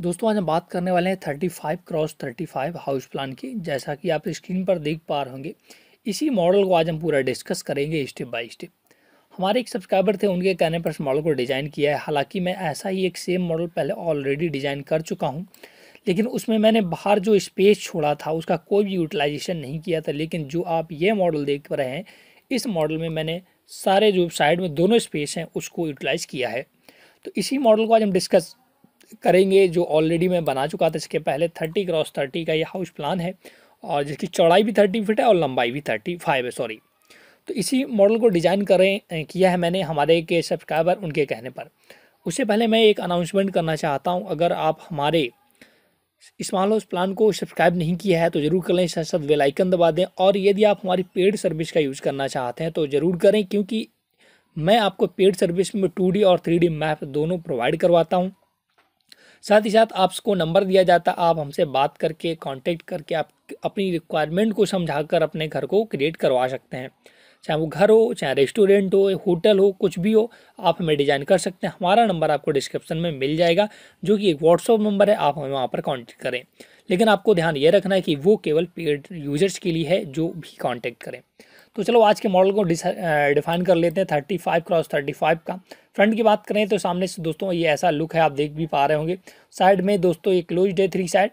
दोस्तों आज हम बात करने वाले हैं thirty five cross thirty five house plan की जैसा कि आप स्क्रीन पर देख पा रहे होंगे इसी मॉडल को आज हम पूरा डिस्कस करेंगे स्टेप बाय स्टेप हमारे एक सब्सक्राइबर थे उनके कहने पर इस मॉडल को डिज़ाइन किया है हालांकि मैं ऐसा ही एक सेम मॉडल पहले ऑलरेडी डिज़ाइन कर चुका हूँ लेकिन उसमें मैंने बाहर जो स्पेस छोड़ा था उसका कोई भी यूटिलाइजेशन नहीं किया था लेकिन जो आप ये मॉडल देख रहे हैं इस मॉडल में मैंने सारे जो साइड में दोनों स्पेस हैं उसको यूटिलाइज़ किया है तो इसी मॉडल को आज हम डिस्कस करेंगे जो ऑलरेडी मैं बना चुका था इसके पहले थर्टी क्रॉस थर्टी का ये हाउस प्लान है और जिसकी चौड़ाई भी थर्टी फिट है और लंबाई भी थर्टी फाइव है सॉरी तो इसी मॉडल को डिज़ाइन करें किया है मैंने हमारे के सब्सक्राइबर उनके कहने पर उससे पहले मैं एक अनाउंसमेंट करना चाहता हूँ अगर आप हमारे स्मॉल हाउस प्लान को सब्सक्राइब नहीं किया है तो ज़रूर कर लें साथ साथ वेलाइकन दबा दें और यदि आप हमारी पेड सर्विस का यूज़ करना चाहते हैं तो ज़रूर करें क्योंकि मैं आपको पेड सर्विस में टू और थ्री मैप दोनों प्रोवाइड करवाता हूँ साथ ही साथ आपको नंबर दिया जाता आप हमसे बात करके कांटेक्ट करके आप अपनी रिक्वायरमेंट को समझाकर अपने घर को क्रिएट करवा सकते हैं चाहे वो घर हो चाहे रेस्टोरेंट हो होटल हो कुछ भी हो आप हमें डिज़ाइन कर सकते हैं हमारा नंबर आपको डिस्क्रिप्शन में मिल जाएगा जो कि एक व्हाट्सअप नंबर है आप हमें वहाँ पर कॉन्टैक्ट करें लेकिन आपको ध्यान ये रखना है कि वो केवल पेड यूजर्स के लिए है जो भी कॉन्टैक्ट करें तो चलो आज के मॉडल को डिफाइन कर लेते हैं thirty five cross thirty five का फ्रंट की बात करें तो सामने से दोस्तों ये ऐसा लुक है आप देख भी पा रहे होंगे साइड में दोस्तों ये क्लोज है थ्री साइड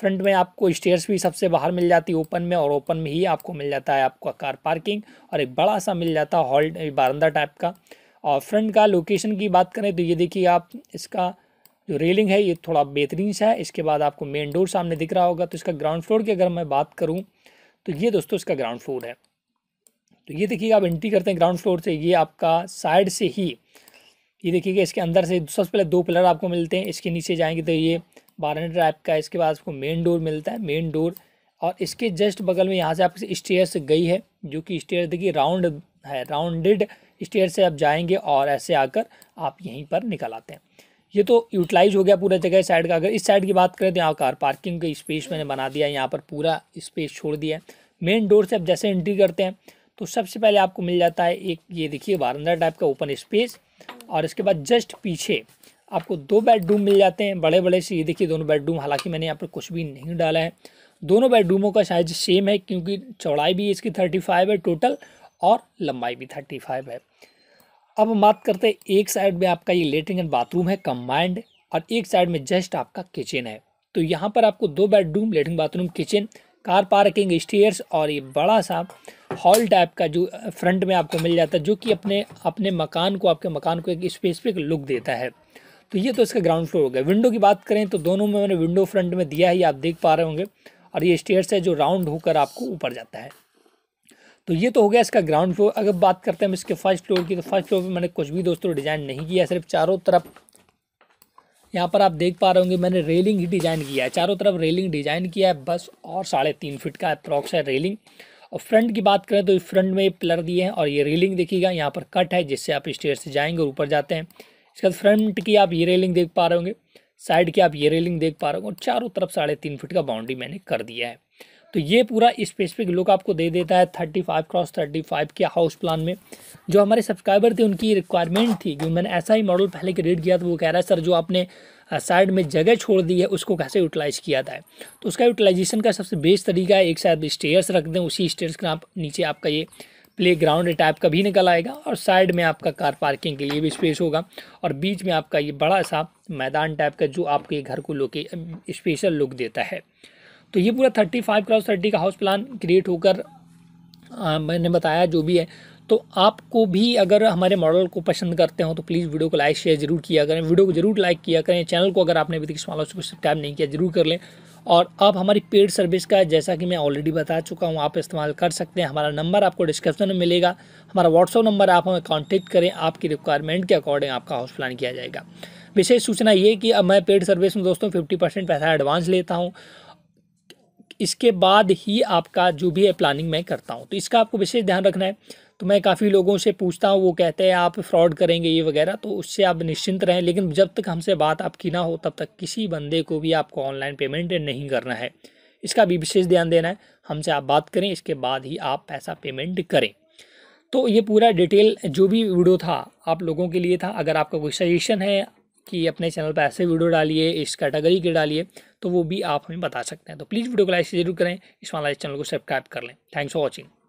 फ्रंट में आपको स्टेयर्स भी सबसे बाहर मिल जाती है ओपन में और ओपन में ही आपको मिल जाता है आपका कार पार्किंग और एक बड़ा सा मिल जाता है हॉल बारंदा टाइप का और फ्रंट का लोकेशन की बात करें तो ये देखिए आप इसका जो रेलिंग है ये थोड़ा बेहतरीन सा है इसके बाद आपको मेन डोर सामने दिख रहा होगा तो इसका ग्राउंड फ्लोर की अगर मैं बात करूँ तो ये दोस्तों इसका ग्राउंड फ्लोर है तो ये देखिएगा आप एंट्री करते हैं ग्राउंड फ्लोर से ये आपका साइड से ही ये देखिएगा इसके अंदर से सबसे पहले दो पिलर आपको मिलते हैं इसके नीचे जाएंगे तो ये बारह टाइप का इसके बाद आपको मेन डोर मिलता है मेन डोर और इसके जस्ट बगल में यहाँ से आपकी स्टेयर्स गई है जो कि स्टेयर देखिए राउंड है राउंडेड स्टेयर से आप जाएंगे और ऐसे आकर आप यहीं पर निकल आते हैं ये तो यूटिलाइज हो गया पूरा जगह साइड का अगर इस साइड की बात करें तो यहाँ कार पार्किंग का स्पेस मैंने बना दिया है यहाँ पर पूरा स्पेस छोड़ दिया है मेन डोर से आप जैसे एंट्री करते हैं तो सबसे पहले आपको मिल जाता है एक ये देखिए बारंदा टाइप का ओपन स्पेस और इसके बाद जस्ट पीछे आपको दो बेडरूम मिल जाते हैं बड़े बड़े से ये देखिए दोनों बेडरूम हालांकि मैंने यहाँ पर कुछ भी नहीं डाला है दोनों बेडरूमों का साइज सेम है क्योंकि चौड़ाई भी इसकी थर्टी फाइव है टोटल और लंबाई भी थर्टी फाइव है अब हम बात करते हैं एक साइड में आपका ये लेटरिन एंड बाथरूम है कम्बाइंड और एक साइड में जस्ट आपका किचन है तो यहाँ पर आपको दो bedroom latrine bathroom kitchen car parking stairs और ये बड़ा सा हॉल टाइप का जो फ्रंट में आपको मिल जाता है जो कि अपने अपने मकान को आपके मकान को एक स्पेसिफिक लुक देता है तो ये तो इसका ग्राउंड फ्लोर हो गया विंडो की बात करें तो दोनों में मैंने विंडो फ्रंट में दिया है आप देख पा रहे होंगे और ये स्टेयर्स है जो राउंड होकर आपको ऊपर जाता है तो ये तो हो गया इसका ग्राउंड फ्लोर अगर बात करते हैं हम इसके फर्स्ट फ्लोर की तो फर्स्ट फ्लोर पर मैंने कुछ भी दोस्तों डिज़ाइन नहीं किया सिर्फ चारों तरफ यहाँ पर आप देख पा रहे होंगे मैंने रेलिंग ही डिज़ाइन किया है चारों तरफ रेलिंग डिज़ाइन किया है बस और साढ़े तीन फिट का अप्रॉक्स है रेलिंग और फ्रंट की बात करें तो फ्रंट में पिलर दिए हैं और ये रेलिंग देखिएगा यहाँ पर कट है जिससे आप स्टेयर से जाएंगे और ऊपर जाते हैं इसके बाद फ्रंट की आप ये रेलिंग देख पा रहे होंगे साइड की आप ये रेलिंग देख पा रहे होंगे और चारों तरफ साढ़े तीन फीट का बाउंड्री मैंने कर दिया है तो ये पूरा स्पेसिफिक लुक आपको दे देता है thirty five cross thirty five के हाउस प्लान में जो हमारे सब्सक्राइबर थे उनकी रिक्वायरमेंट थी कि मैंने ऐसा ही मॉडल पहले क्रिएट किया था वो कह रहा है सर जो आपने साइड में जगह छोड़ दी है उसको कैसे यूटिलाइज किया था तो उसका यूटिलाइजेशन का सबसे बेस्ट तरीका है एक साइड स्टेयर्स रख दें उसी स्टेयर्स के आप नीचे आपका ये प्ले ग्राउंड टाइप का भी निकल आएगा और साइड में आपका कार पार्किंग के लिए भी स्पेस होगा और बीच में आपका ये बड़ा सा मैदान टाइप का जो आपके घर को लोके स्पेशल लुक देता है तो ये पूरा थर्टी फाइव क्रॉस थर्टी का हाउस प्लान क्रिएट होकर आ, मैंने बताया जो भी है तो आपको भी अगर हमारे मॉडल को पसंद करते हो तो प्लीज़ वीडियो को लाइक शेयर जरूर किया करें वीडियो को जरूर लाइक किया करें चैनल को अगर आपने अभी तक स्मॉल हाउस सब्सक्राइब नहीं किया जरूर कर लें और अब हमारी पेड सर्विस का जैसा कि मैं ऑलरेडी बता चुका हूँ आप इस्तेमाल कर सकते हैं हमारा नंबर आपको डिस्क्रिप्शन में मिलेगा हमारा व्हाट्सअप नंबर आप हमें कॉन्टेक्ट करें आपकी रिक्वायरमेंट के अकॉर्डिंग आपका हाउस प्लान किया जाएगा विशेष सूचना ये कि अब मैं पेड सर्विस में दोस्तों फिफ्टी परसेंट पैसा एडवांस लेता हूँ इसके बाद ही आपका जो भी है प्लानिंग मैं करता हूँ तो इसका आपको विशेष ध्यान रखना है तो मैं काफ़ी लोगों से पूछता हूँ वो कहते हैं आप फ्रॉड करेंगे ये वगैरह तो उससे आप निश्चिंत रहें लेकिन जब तक हमसे बात आपकी ना हो तब तक किसी बंदे को भी आपको ऑनलाइन पेमेंट नहीं करना है इसका भी विशेष ध्यान देना है हमसे आप बात करें इसके बाद ही आप पैसा पेमेंट करें तो ये पूरा डिटेल जो भी वीडियो था आप लोगों के लिए था अगर आपका कोई सजेशन है कि अपने चैनल पर ऐसे वीडियो डालिए इस कैटेगरी के डालिए तो वो भी आप हमें बता सकते हैं तो प्लीज़ वीडियो को लाइक जरूर करें इस वाला चैनल को सब्सक्राइब कर लें थैंक्स फॉर वॉचिंग